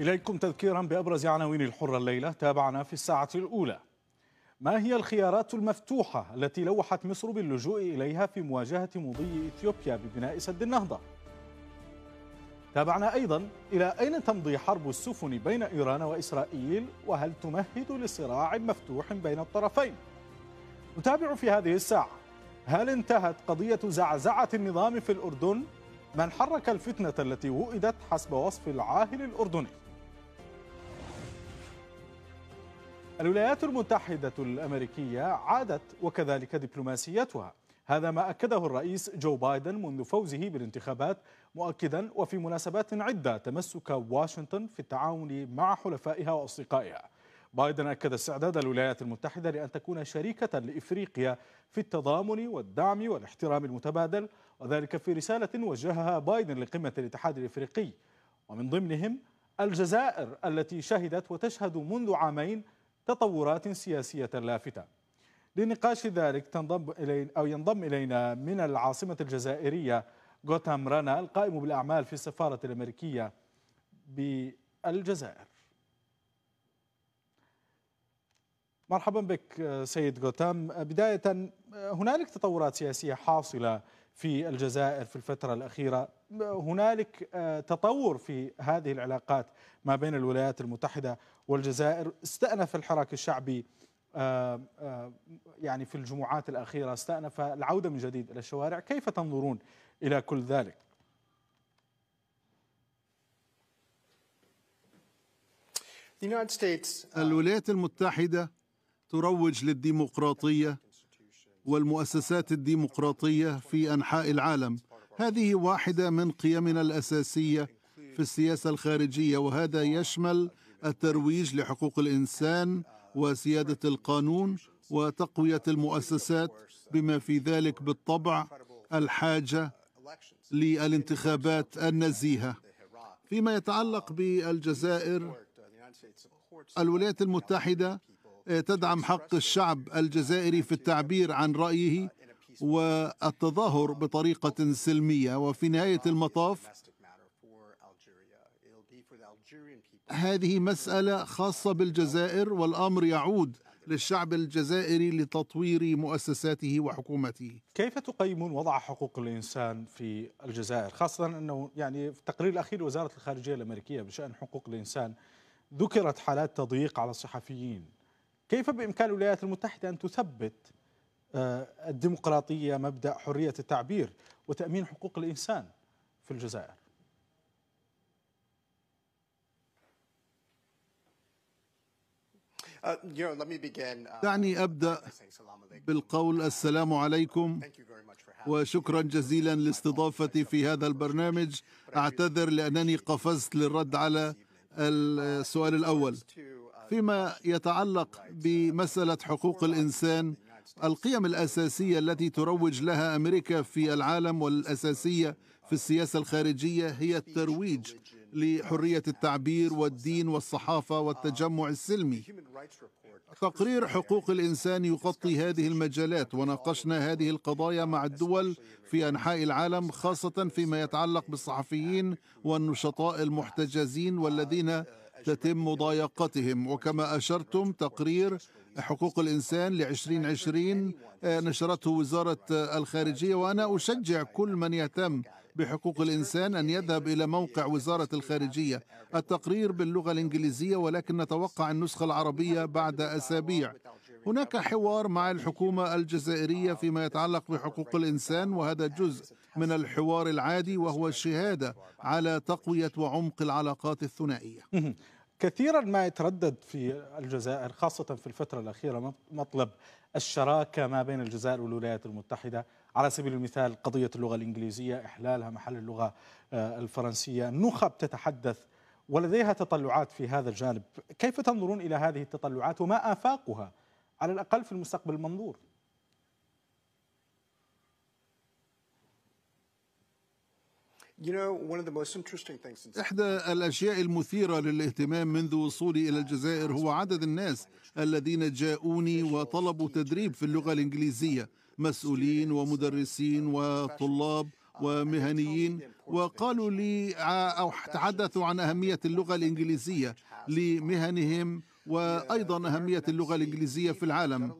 إليكم تذكيرا بأبرز عناوين الحرة الليلة تابعنا في الساعة الأولى ما هي الخيارات المفتوحة التي لوحت مصر باللجوء إليها في مواجهة مضي إثيوبيا ببناء سد النهضة تابعنا أيضا إلى أين تمضي حرب السفن بين إيران وإسرائيل وهل تمهد لصراع مفتوح بين الطرفين نتابع في هذه الساعة هل انتهت قضية زعزعة النظام في الأردن؟ من حرك الفتنة التي وئدت حسب وصف العاهل الأردني الولايات المتحدة الأمريكية عادت وكذلك دبلوماسيتها هذا ما أكده الرئيس جو بايدن منذ فوزه بالانتخابات مؤكدا وفي مناسبات عدة تمسك واشنطن في التعاون مع حلفائها وأصدقائها بايدن أكد استعداد الولايات المتحدة لأن تكون شريكة لإفريقيا في التضامن والدعم والاحترام المتبادل وذلك في رسالة وجهها بايدن لقمة الاتحاد الإفريقي ومن ضمنهم الجزائر التي شهدت وتشهد منذ عامين تطورات سياسية لافتة لنقاش ذلك تنضم إلي أو ينضم إلينا من العاصمة الجزائرية غوتام رانا القائم بالأعمال في السفارة الأمريكية بالجزائر مرحبا بك سيد غوتام بداية هنالك تطورات سياسية حاصلة في الجزائر في الفترة الأخيرة هنالك آه، تطور في هذه العلاقات ما بين الولايات المتحدة والجزائر استأنف الحراك الشعبي آه، آه، يعني في الجمعات الأخيرة استأنف العودة من جديد إلى الشوارع كيف تنظرون إلى كل ذلك؟ uh, الولايات المتحدة تروج للديمقراطية والمؤسسات الديمقراطية في أنحاء العالم هذه واحدة من قيمنا الأساسية في السياسة الخارجية وهذا يشمل الترويج لحقوق الانسان وسياده القانون وتقويه المؤسسات بما في ذلك بالطبع الحاجه للانتخابات النزيهه فيما يتعلق بالجزائر الولايات المتحده تدعم حق الشعب الجزائري في التعبير عن رايه والتظاهر بطريقه سلميه وفي نهايه المطاف هذه مسألة خاصة بالجزائر والأمر يعود للشعب الجزائري لتطوير مؤسساته وحكومته. كيف تقيمون وضع حقوق الانسان في الجزائر؟ خاصه انه يعني في التقرير الاخير لوزاره الخارجيه الامريكيه بشان حقوق الانسان ذكرت حالات تضييق على الصحفيين. كيف بامكان الولايات المتحده ان تثبت آه، الديمقراطيه مبدا حريه التعبير وتامين حقوق الانسان في الجزائر؟ Uh, uh, دعني أبدأ بالقول السلام عليكم وشكرا جزيلا لاستضافتي في هذا البرنامج أعتذر لأنني قفزت للرد على uh, السؤال الأول فيما يتعلق بمسألة حقوق الإنسان القيم الأساسية التي تروج لها أمريكا في العالم والأساسية في السياسة الخارجية هي الترويج لحريه التعبير والدين والصحافه والتجمع السلمي تقرير حقوق الانسان يغطي هذه المجالات وناقشنا هذه القضايا مع الدول في انحاء العالم خاصه فيما يتعلق بالصحفيين والنشطاء المحتجزين والذين تتم مضايقتهم وكما أشرتم تقرير حقوق الإنسان لعشرين عشرين آه، نشرته وزارة آه، الخارجية وأنا أشجع كل من يهتم بحقوق الإنسان أن يذهب إلى موقع وزارة الخارجية التقرير باللغة الإنجليزية ولكن نتوقع النسخة العربية بعد أسابيع هناك حوار مع الحكومة الجزائرية فيما يتعلق بحقوق الإنسان وهذا جزء من الحوار العادي وهو الشهادة على تقوية وعمق العلاقات الثنائية كثيرا ما يتردد في الجزائر خاصة في الفترة الأخيرة مطلب الشراكة ما بين الجزائر والولايات المتحدة على سبيل المثال قضية اللغة الإنجليزية إحلالها محل اللغة آه، الفرنسية النخب تتحدث ولديها تطلعات في هذا الجانب كيف تنظرون إلى هذه التطلعات وما آفاقها على الأقل في المستقبل المنظور إحدى الأشياء المثيرة للاهتمام منذ وصولي إلى الجزائر هو عدد الناس الذين جاءوني وطلبوا تدريب في اللغة الإنجليزية مسؤولين ومدرسين وطلاب ومهنيين وقالوا لي أو تحدثوا عن أهمية اللغة الإنجليزية لمهنهم وأيضا أهمية اللغة الإنجليزية في العالم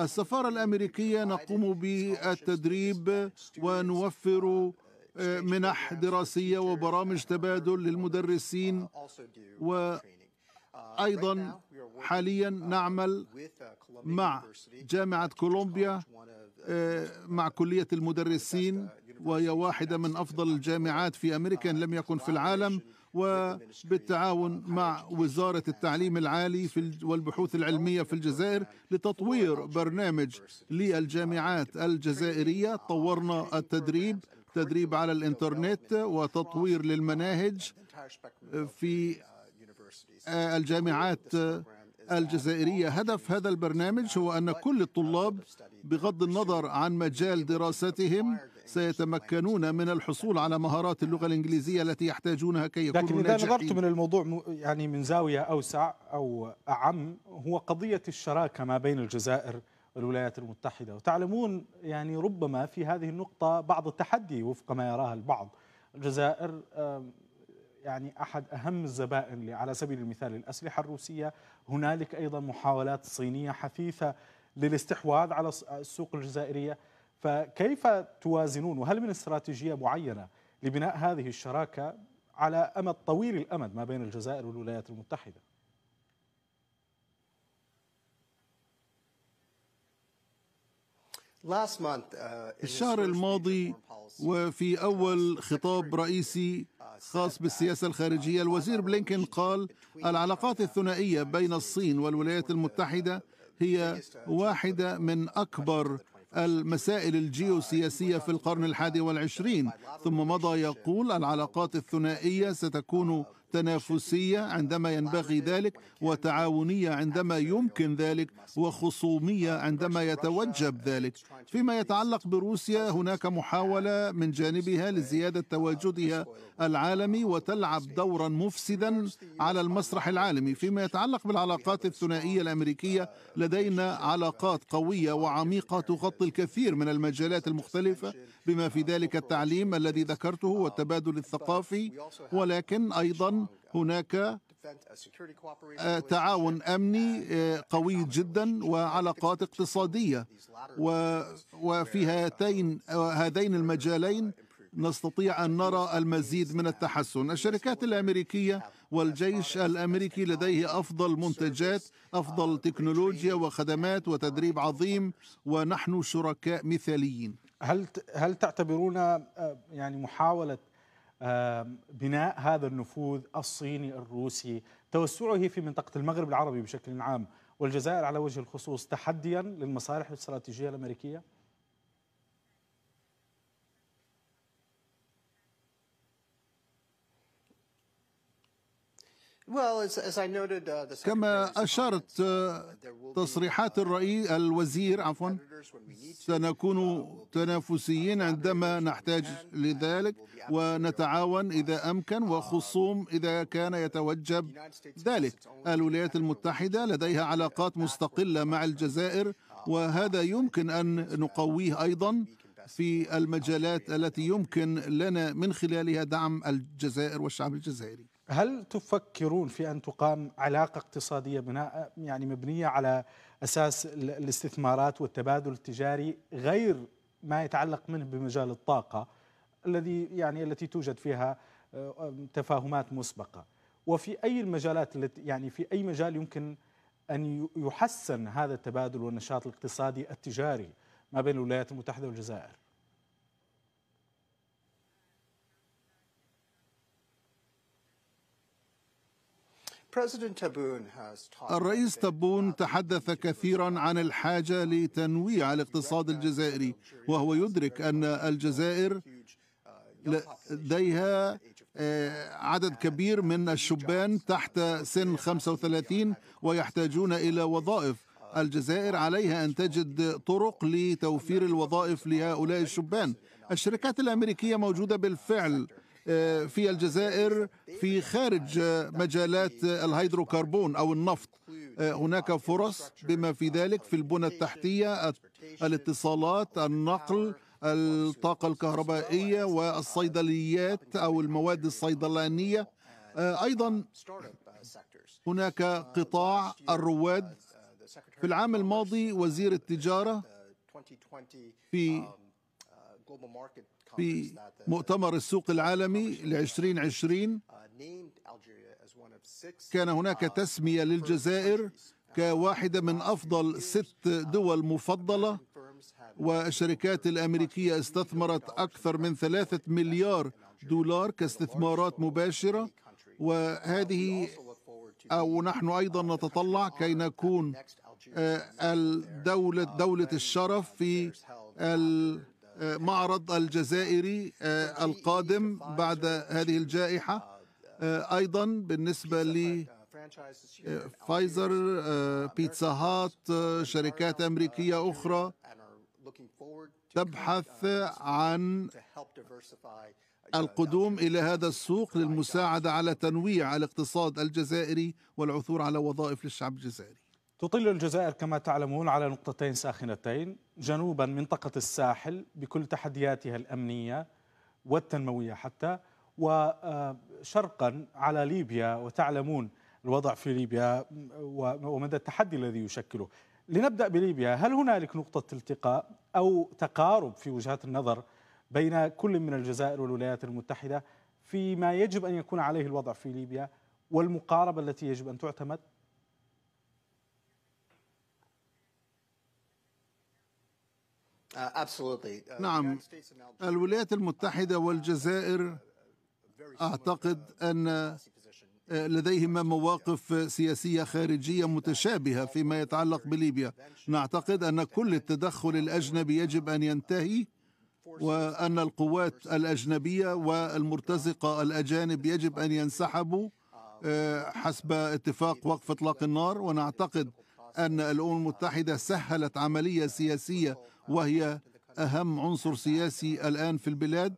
السفارة الأمريكية نقوم بالتدريب ونوفر آه، منح دراسية وبرامج تبادل للمدرسين و Uh, أيضا حاليا uh, نعمل uh, مع جامعة كولومبيا آه، مع كلية المدرسين وهي واحدة من أفضل الجامعات في أمريكا إن لم يكن في العالم وبالتعاون مع وزارة التعليم العالي في والبحوث العلمية في الجزائر لتطوير برنامج للجامعات الجزائرية طورنا التدريب تدريب على الإنترنت وتطوير للمناهج في آه، الجامعات آه، الجزائرية هدف هذا البرنامج هو أن كل الطلاب بغض النظر عن مجال دراستهم سيتمكنون من الحصول على مهارات اللغة الإنجليزية التي يحتاجونها كي يكونوا لكن إذا نظرت من الموضوع يعني من زاوية أوسع أو أعم هو قضية الشراكة ما بين الجزائر والولايات المتحدة وتعلمون يعني ربما في هذه النقطة بعض التحدي وفق ما يراه البعض الجزائر يعني أحد أهم الزبائن على سبيل المثال الأسلحة الروسية هنالك أيضا محاولات صينية حثيثة للاستحواذ على السوق الجزائرية فكيف توازنون وهل من استراتيجية معينة لبناء هذه الشراكة على أمد طويل الأمد ما بين الجزائر والولايات المتحدة uh, الشهر الماضي وفي أول خطاب رئيسي خاص بالسياسة الخارجية الوزير بلينكن قال العلاقات الثنائية بين الصين والولايات المتحدة هي واحدة من أكبر المسائل الجيوسياسية في القرن الحادي والعشرين ثم مضى يقول العلاقات الثنائية ستكون تنافسية عندما ينبغي ذلك وتعاونية عندما يمكن ذلك وخصومية عندما يتوجب ذلك فيما يتعلق بروسيا هناك محاولة من جانبها لزيادة تواجدها العالمي وتلعب دورا مفسدا على المسرح العالمي فيما يتعلق بالعلاقات الثنائية الأمريكية لدينا علاقات قوية وعميقة تغطي الكثير من المجالات المختلفة بما في ذلك التعليم الذي ذكرته والتبادل الثقافي ولكن ايضا هناك آه، تعاون امني آه، قوي جدا وعلاقات اقتصاديه وفي هاتين آه، هذين المجالين نستطيع ان نرى المزيد من التحسن الشركات الامريكيه والجيش الامريكي لديه افضل منتجات افضل تكنولوجيا وخدمات وتدريب عظيم ونحن شركاء مثاليين هل هل تعتبرون آه، يعني محاوله آه، بناء هذا النفوذ الصيني الروسي توسعه في منطقه المغرب العربي بشكل عام والجزائر على وجه الخصوص تحديا للمصالح الاستراتيجيه الامريكيه؟ Uh, كما أشارت uh, تصريحات الرئيس الوزير عفوا سنكون uh, تنافسيين عندما نحتاج لذلك ونتعاون إذا أمكن وخصوم إذا كان يتوجب ذلك الولايات المتحدة لديها علاقات مستقلة مع الجزائر وهذا يمكن أن نقويه أيضا في المجالات التي يمكن لنا من خلالها دعم الجزائر والشعب الجزائري هل تفكرون في ان تقام علاقه اقتصاديه بناء يعني مبنيه على اساس الاستثمارات والتبادل التجاري غير ما يتعلق منه بمجال الطاقه الذي يعني التي توجد فيها آه، تفاهمات مسبقه وفي اي المجالات التي يعني في اي مجال يمكن ان يحسن هذا التبادل والنشاط الاقتصادي التجاري ما بين الولايات المتحده والجزائر الرئيس تبون تحدث كثيرا عن الحاجة لتنويع الاقتصاد الجزائري وهو يدرك أن الجزائر لديها آه، عدد كبير من الشبان تحت سن 35 ويحتاجون إلى وظائف الجزائر عليها أن تجد طرق لتوفير الوظائف لهؤلاء الشبان الشركات الأمريكية موجودة بالفعل آه، في الجزائر في خارج مجالات الهيدروكربون أو النفط آه، هناك فرص بما في ذلك في البنى التحتية الاتصالات النقل الطاقة الكهربائية والصيدليات أو المواد الصيدلانية آه، أيضا هناك قطاع الرواد في العام الماضي وزير التجارة في في uh, مؤتمر السوق العالمي لعشرين 2020 uh, كان هناك uh, تسمية للجزائر كواحدة من أفضل ست دول مفضلة والشركات الأمريكية استثمرت أكثر من ثلاثة مليار دولار كاستثمارات مباشرة وهذه أو نحن أيضا نتطلع كي نكون آه، الدولة دولة الشرف في معرض الجزائري آه، القادم بعد هذه الجائحة آه، أيضا بالنسبة لفايزر فايزر بيتزا هات شركات أمريكية أخرى تبحث عن القدوم الى هذا السوق للمساعده على تنويع الاقتصاد الجزائري والعثور على وظائف للشعب الجزائري تطل الجزائر كما تعلمون على نقطتين ساخنتين جنوبا منطقة الساحل بكل تحدياتها الأمنية والتنموية حتى وشرقا آه، على ليبيا وتعلمون الوضع في ليبيا ومدى التحدي الذي يشكله لنبدأ بليبيا هل هنالك نقطة التقاء أو تقارب في وجهات النظر بين كل من الجزائر والولايات المتحدة فيما يجب أن يكون عليه الوضع في ليبيا والمقاربة التي يجب أن تعتمد Uh, uh, نعم الولايات المتحدة uh, والجزائر أعتقد أن لديهما مواقف سياسية خارجية متشابهة فيما يتعلق بليبيا نعتقد أن كل التدخل الأجنبي يجب أن ينتهي وأن القوات الأجنبية والمرتزقة الأجانب يجب أن ينسحبوا حسب اتفاق وقف اطلاق النار ونعتقد أن الأمم المتحدة سهلت عملية سياسية وهي أهم عنصر سياسي الآن في البلاد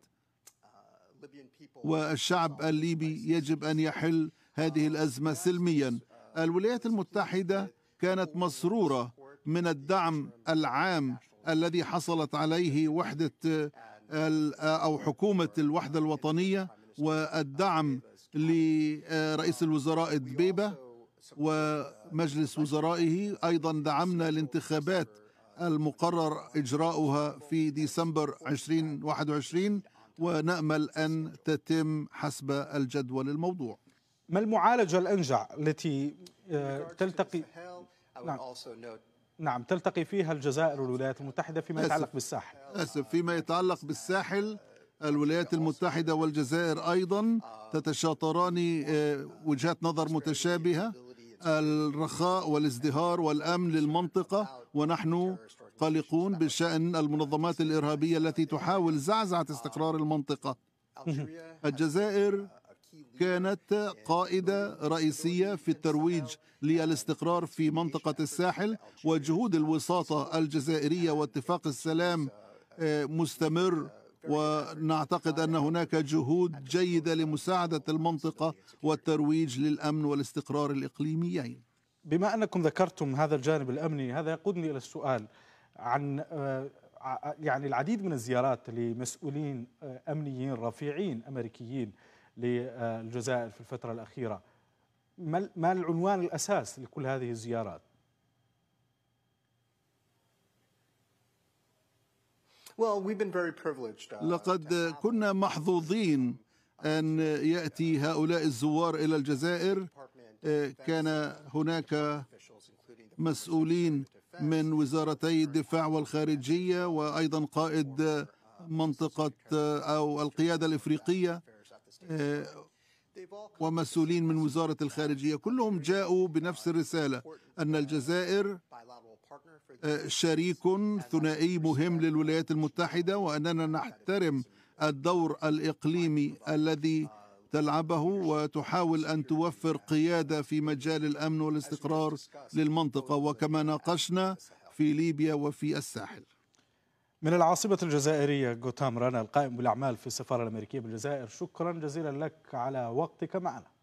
والشعب الليبي يجب أن يحل هذه الأزمة سلميا الولايات المتحدة كانت مسرورة من الدعم العام الذي حصلت عليه وحدة أو حكومة الوحدة الوطنية والدعم لرئيس الوزراء دبيبة ومجلس وزرائه أيضا دعمنا الانتخابات المقرر إجراؤها في ديسمبر 2021 ونأمل أن تتم حسب الجدول الموضوع ما المعالجة الأنجع التي آه، تلتقي نعم. نعم تلتقي فيها الجزائر والولايات المتحدة فيما يتعلق بالساحل أسف فيما يتعلق بالساحل الولايات المتحدة والجزائر أيضا تتشاطران آه، وجهات نظر متشابهة الرخاء والازدهار والامن للمنطقه ونحن قلقون بشان المنظمات الارهابيه التي تحاول زعزعه استقرار المنطقه الجزائر كانت قائده رئيسيه في الترويج للاستقرار في منطقه الساحل وجهود الوساطه الجزائريه واتفاق السلام آه، مستمر ونعتقد ان هناك جهود جيده لمساعده المنطقه والترويج للامن والاستقرار الاقليميين بما انكم ذكرتم هذا الجانب الامني هذا يقودني الى السؤال عن آه، يعني العديد من الزيارات لمسؤولين آه، امنيين رفيعين امريكيين للجزائر في الفتره الاخيره ما العنوان الاساس لكل هذه الزيارات Uh, لقد كنا محظوظين أن يأتي هؤلاء الزوار إلى الجزائر آه، كان هناك مسؤولين من وزارتي الدفاع والخارجية وأيضا قائد منطقة أو القيادة الإفريقية ومسؤولين من وزارة الخارجية كلهم جاءوا بنفس الرسالة أن الجزائر آه، شريك ثنائي مهم للولايات المتحدة وأننا نحترم الدور الإقليمي الذي تلعبه وتحاول أن توفر قيادة في مجال الأمن والاستقرار للمنطقة وكما ناقشنا في ليبيا وفي الساحل من العاصمة الجزائرية غوتام رانا القائم بالأعمال في السفارة الأمريكية بالجزائر شكرا جزيلا لك على وقتك معنا